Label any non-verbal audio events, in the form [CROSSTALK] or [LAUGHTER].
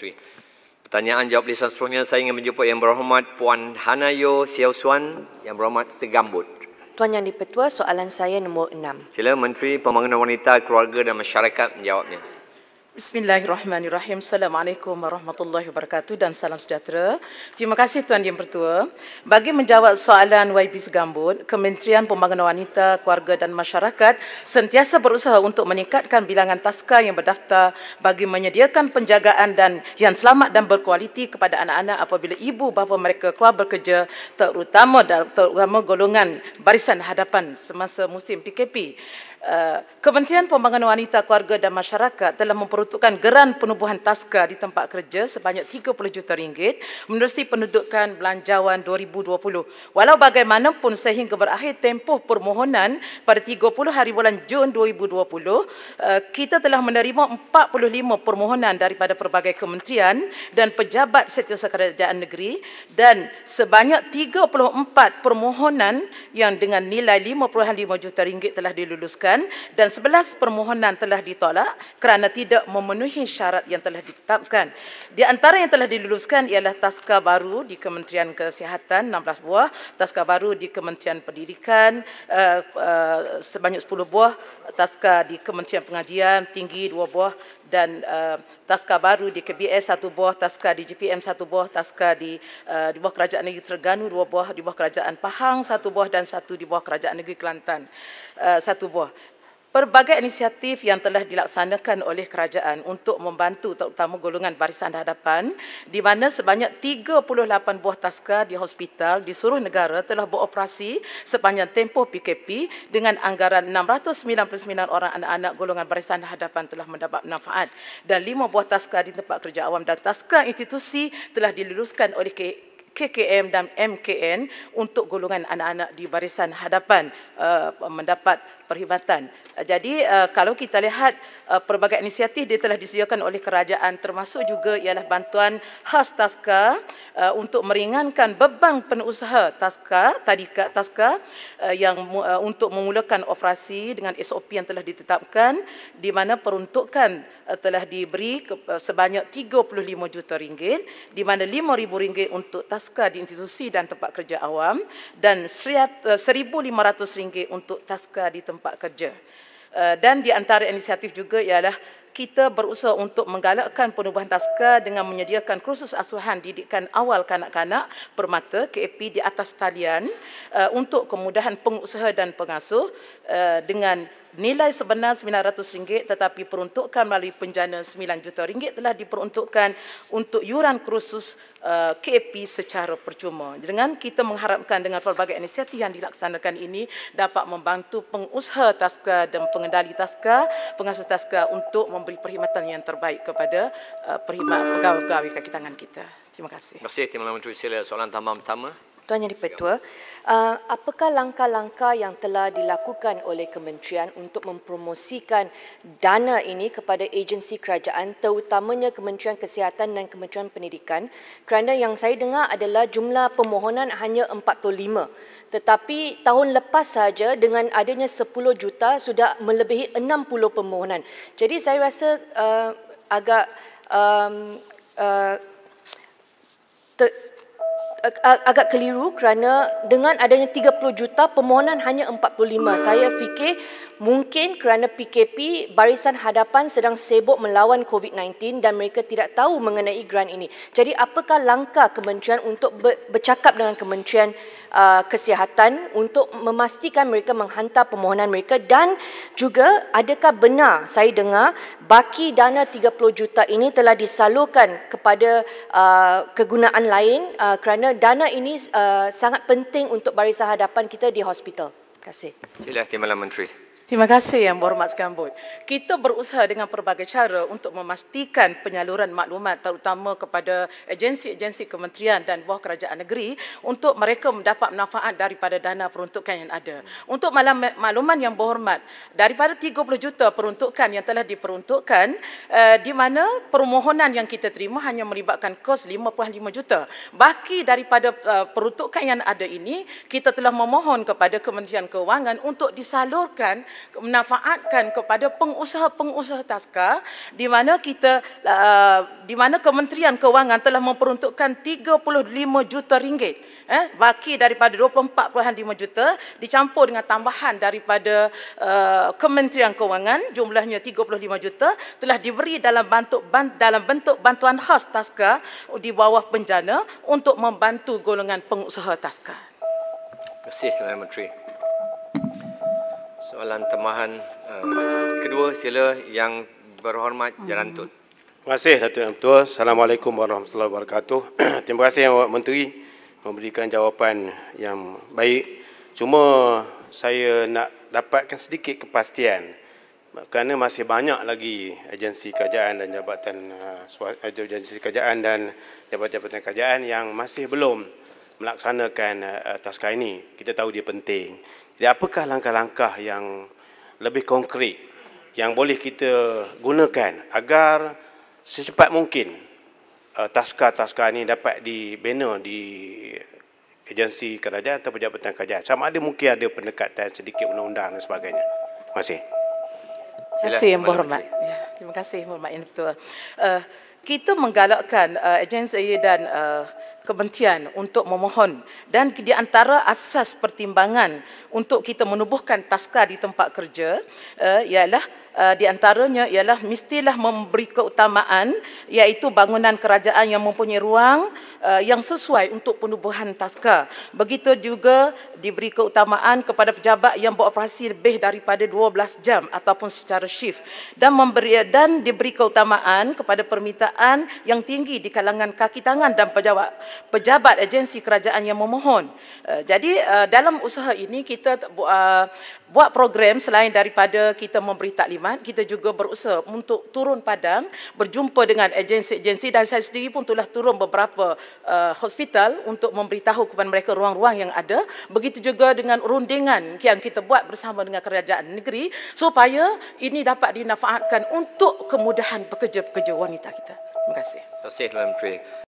Cui. Pertanyaan jawab lisan seterusnya saya ingin menjemput Yang Berhormat Puan Hanayo Siauswan Yang Berhormat Segambut. Tuan Yang di-Pertua, soalan saya nombor enam. Sila Menteri Pembangunan Wanita, Keluarga dan Masyarakat menjawabnya. Bismillahirrahmanirrahim. Assalamualaikum warahmatullahi wabarakatuh dan salam sejahtera. Terima kasih Tuan Yang Pertua. Bagi menjawab soalan YB Segambut, Kementerian Pembangunan Wanita, Keluarga dan Masyarakat sentiasa berusaha untuk meningkatkan bilangan taska yang berdaftar bagi menyediakan penjagaan dan yang selamat dan berkualiti kepada anak-anak apabila ibu bapa mereka keluar bekerja terutama dalam terutama golongan barisan hadapan semasa musim PKP. Eh, kementerian Pembangunan Wanita, Keluarga dan Masyarakat telah memperuntukkan geran penubuhan taska di tempat kerja sebanyak 30 juta ringgit menerusi pendudukan belanjawan 2020. Walau bagaimanapun sehingga berakhir tempoh permohonan pada 30 hari bulan Jun 2020, eh, kita telah menerima 45 permohonan daripada pelbagai kementerian dan pejabat setiausaha kerajaan negeri dan sebanyak 34 permohonan yang dengan nilai 5.5 juta ringgit telah diluluskan gugatan dan 11 permohonan telah ditolak kerana tidak memenuhi syarat yang telah ditetapkan. Di antara yang telah diluluskan ialah taska baru di Kementerian Kesihatan 16 buah, taska baru di Kementerian Pendidikan uh, uh, sebanyak 10 buah, taska di Kementerian Pengajian Tinggi 2 buah dan uh, taska baru di KBS satu buah, taska di JPM satu buah, taska di uh, di bawah Kerajaan Negeri Terengganu dua buah, di bawah Kerajaan Pahang satu buah dan satu di bawah Kerajaan Negeri Kelantan uh, satu buah. Perbagai inisiatif yang telah dilaksanakan oleh kerajaan untuk membantu terutama golongan barisan hadapan di mana sebanyak 38 buah taska di hospital di seluruh negara telah beroperasi sepanjang tempoh PKP dengan anggaran 699 orang anak-anak golongan barisan hadapan telah mendapat manfaat dan 5 buah taska di tempat kerja awam dan taska institusi telah diluluskan oleh KK. KKM dan MKN untuk golongan anak-anak di barisan hadapan uh, mendapat perkhidmatan. Eh, jadi eh, kalau kita lihat eh, pelbagai inisiatif dia telah disediakan oleh kerajaan termasuk juga ialah bantuan khas taska untuk meringankan beban penusaha taska tadi taska yang untuk memulakan operasi dengan SOP yang telah ditetapkan di mana peruntukan telah diberi sebanyak 35 juta ringgit di mana 5000 ringgit untuk taska di institusi dan tempat kerja awam dan 1500 ringgit untuk taska di tempat kerja. Eh, dan di antara inisiatif juga ialah kita berusaha untuk menggalakkan penubuhan taska dengan menyediakan kursus asuhan didikan awal kanak-kanak permata KAP di atas talian eh, untuk kemudahan pengusaha dan pengasuh eh, dengan nilai sebenar RM900 tetapi peruntukan melalui penjana RM9 juta ringgit telah diperuntukkan untuk yuran kursus uh, KAP secara percuma. Dengan kita mengharapkan dengan pelbagai inisiatif yang dilaksanakan ini dapat membantu pengusaha taska dan pengendali taska, pengasuh taska untuk memberi perkhidmatan yang terbaik kepada perkhidmatan pegawai-pegawai kaki tangan kita. Terima kasih. Terima kasih Timbalan Menteri Sila. Soalan tambahan pertama. Tuan Yang Dipertua, uh, apakah langkah-langkah yang telah dilakukan oleh kementerian untuk mempromosikan dana ini kepada agensi kerajaan terutamanya Kementerian Kesihatan dan Kementerian Pendidikan kerana yang saya dengar adalah jumlah permohonan hanya 45 tetapi tahun lepas saja dengan adanya 10 juta sudah melebihi 60 permohonan. Jadi saya rasa uh, agak um, uh, agak keliru kerana dengan adanya 30 juta permohonan hanya 45 saya fikir mungkin kerana PKP barisan hadapan sedang sibuk melawan COVID-19 dan mereka tidak tahu mengenai grant ini jadi apakah langkah kementerian untuk bercakap dengan kementerian Uh, kesihatan untuk memastikan mereka menghantar permohonan mereka dan juga adakah benar saya dengar baki dana 30 juta ini telah disalurkan kepada uh, kegunaan lain uh, kerana dana ini uh, sangat penting untuk barisan hadapan kita di hospital. Terima kasih. Sila, Timbalan Menteri. Terima kasih yang berhormat sekambut. Kita berusaha dengan pelbagai cara untuk memastikan penyaluran maklumat terutama kepada agensi-agensi kementerian dan bawah kerajaan negeri untuk mereka mendapat manfaat daripada dana peruntukan yang ada. Untuk malam makluman yang berhormat, daripada 30 juta peruntukan yang telah diperuntukkan eh, di mana permohonan yang kita terima hanya melibatkan kos 55 juta. Baki daripada eh, peruntukan yang ada ini, kita telah memohon kepada Kementerian Kewangan untuk disalurkan menafaatkan kepada pengusaha-pengusaha taska di mana kita uh, di mana Kementerian Kewangan telah memperuntukkan 35 juta ringgit eh baki daripada 24.5 juta dicampur dengan tambahan daripada uh, Kementerian Kewangan jumlahnya 35 juta telah diberi dalam bentuk dalam bentuk bantuan khas taska di bawah penjana untuk membantu golongan pengusaha taska. Terima kasih Tuan Menteri soalan tambahan eh, kedua sila yang berhormat hmm. Jalan Tun. Terima kasih Datuk Yang Betul. Assalamualaikum warahmatullahi wabarakatuh. [CLEARS THROAT] Terima kasih Yang Menteri memberikan jawapan yang baik. Cuma saya nak dapatkan sedikit kepastian kerana masih banyak lagi agensi kerajaan dan jabatan eh, eh, agensi kerajaan dan jabatan-jabatan kerajaan yang masih belum melaksanakan uh, taska ini. Kita tahu dia penting. Jadi apakah langkah-langkah yang lebih konkret yang boleh kita gunakan agar secepat mungkin uh, taska-taska ini dapat dibina di agensi kerajaan atau pejabatan kerajaan. Sama ada mungkin ada pendekatan sedikit undang-undang dan sebagainya. Terima kasih. Terima ya, kasih yang berhormat. Ya, terima kasih Muhammad Yang Ketua. Uh, kita menggalakkan uh, agensi dan uh, kementerian untuk memohon dan di antara asas pertimbangan untuk kita menubuhkan taska di tempat kerja uh, ialah uh, di antaranya ialah mestilah memberi keutamaan iaitu bangunan kerajaan yang mempunyai ruang uh, yang sesuai untuk penubuhan taska. Begitu juga diberi keutamaan kepada pejabat yang beroperasi lebih daripada 12 jam ataupun secara shift dan memberi dan diberi keutamaan kepada permintaan yang tinggi di kalangan kaki tangan dan pejabat pejabat agensi kerajaan yang memohon. Eh, jadi eh, dalam usaha ini kita eh, buat program selain daripada kita memberi taklimat, kita juga berusaha untuk turun padang, berjumpa dengan agensi-agensi dan saya sendiri pun telah turun beberapa hospital untuk memberitahu kepada mereka ruang-ruang yang ada. Begitu juga dengan rundingan yang kita buat bersama dengan kerajaan negeri supaya ini dapat dinafaatkan untuk kemudahan pekerja-pekerja wanita kita. Terima kasih. Terima kasih, Tuan Menteri.